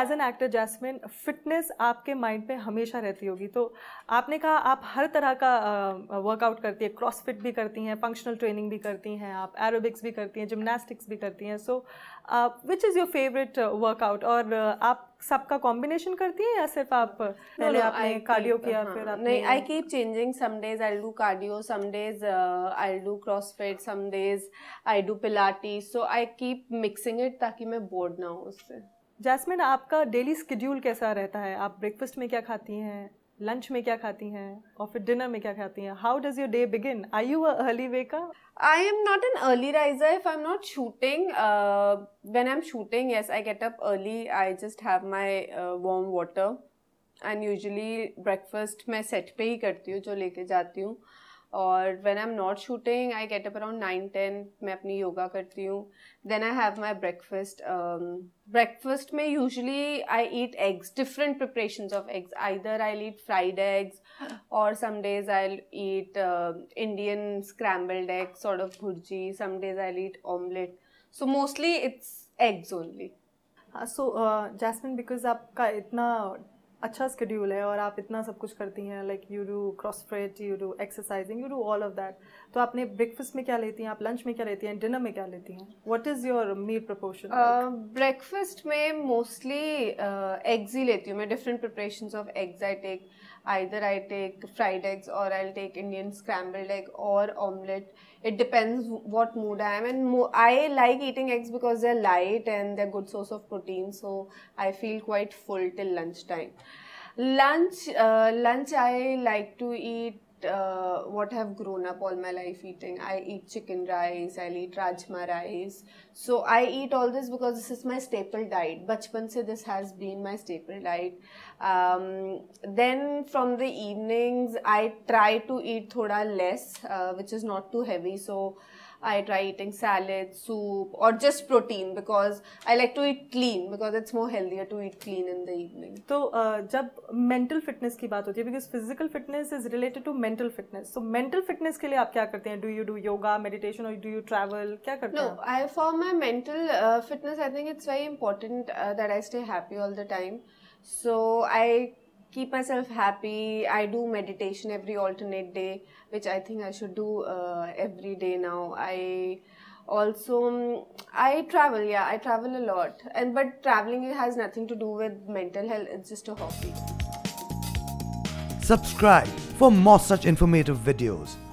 As an actor Jasmin fitness आपके mind में हमेशा रहती होगी तो आपने कहा आप हर तरह का वर्कआउट करती है क्रॉसफिट भी करती हैं फंक्शनल ट्रेनिंग भी करती हैं आप एरोबिक्स भी करती हैं जिमनास्टिक्स भी करती हैं so which is your favourite workout और आप सबका कॉम्बिनेशन करती हैं या सिर्फ आप पहले आपने कार्डियो किया हाँ, फिर आपने नहीं I keep changing some days I do cardio some days I do CrossFit some days I do pilates so I keep mixing it ताकि मैं बोर्ड ना हूँ उससे जैस्मिन आपका डेली स्कड्यूल कैसा रहता है आप ब्रेकफास्ट में क्या खाती हैं लंच में क्या खाती हैं और फिर डिनर में क्या खाती हैं how does your day begin I you early waker I am not an early riser if I am not shooting when I am shooting yes I get up early I just have my warm water and usually breakfast मैं set पे ही करती हूँ जो लेके जाती हूँ और when I am not shooting I get up around nine ten मैं अपनी योगा करती हूँ then I have my breakfast breakfast में usually I eat eggs different preparation of eggs either I eat fried eggs और some days I eat Indian scrambled eggs sort of bhurji some days I eat omelette so mostly it's eggs only so Jasmin because आपका इतना अच्छा schedule है और आप इतना सब कुछ करती हैं like you do CrossFit you do exercising you do all of that तो आपने ब्रेकफास्ट में क्या लेती हैं आप लंच में क्या लेती हैं डिनर में क्या लेती हैं what is your meal proportion breakfast में मोस्टली एग्ज uh, ही लेती हूँ मैं different preparation of eggs I take either I take fried eggs और I take Indian scrambled egg और omelette it depends what mood I am and I like eating eggs because they are light and they are good source of protein so I feel quite full till lunch time Lunch, uh, lunch I like to eat uh, what I've grown up all my life eating. I eat chicken rice, I eat rajma rice. So I eat all this because this is my staple diet. Bachpan se this has been my staple diet. Um, then from the evenings, I try to eat thoda less, uh, which is not too heavy. So I try eating salad, soup, or just protein because I like to eat clean because it's more healthier to eat clean in the evening. So, जब mental fitness की बात होती है because physical fitness is related to mental fitness. So, mental fitness के लिए आप क्या करते हैं? Do you do yoga, meditation, or do you travel? क्या करते हैं? No, I for my mental uh, fitness, I think it's very important uh, that I stay happy all the time. So I keep myself happy. I do meditation every alternate day, which I think I should do uh, every day now. I also i travel yeah i travel a lot and but traveling has nothing to do with mental health it's just a hobby subscribe for more such informative videos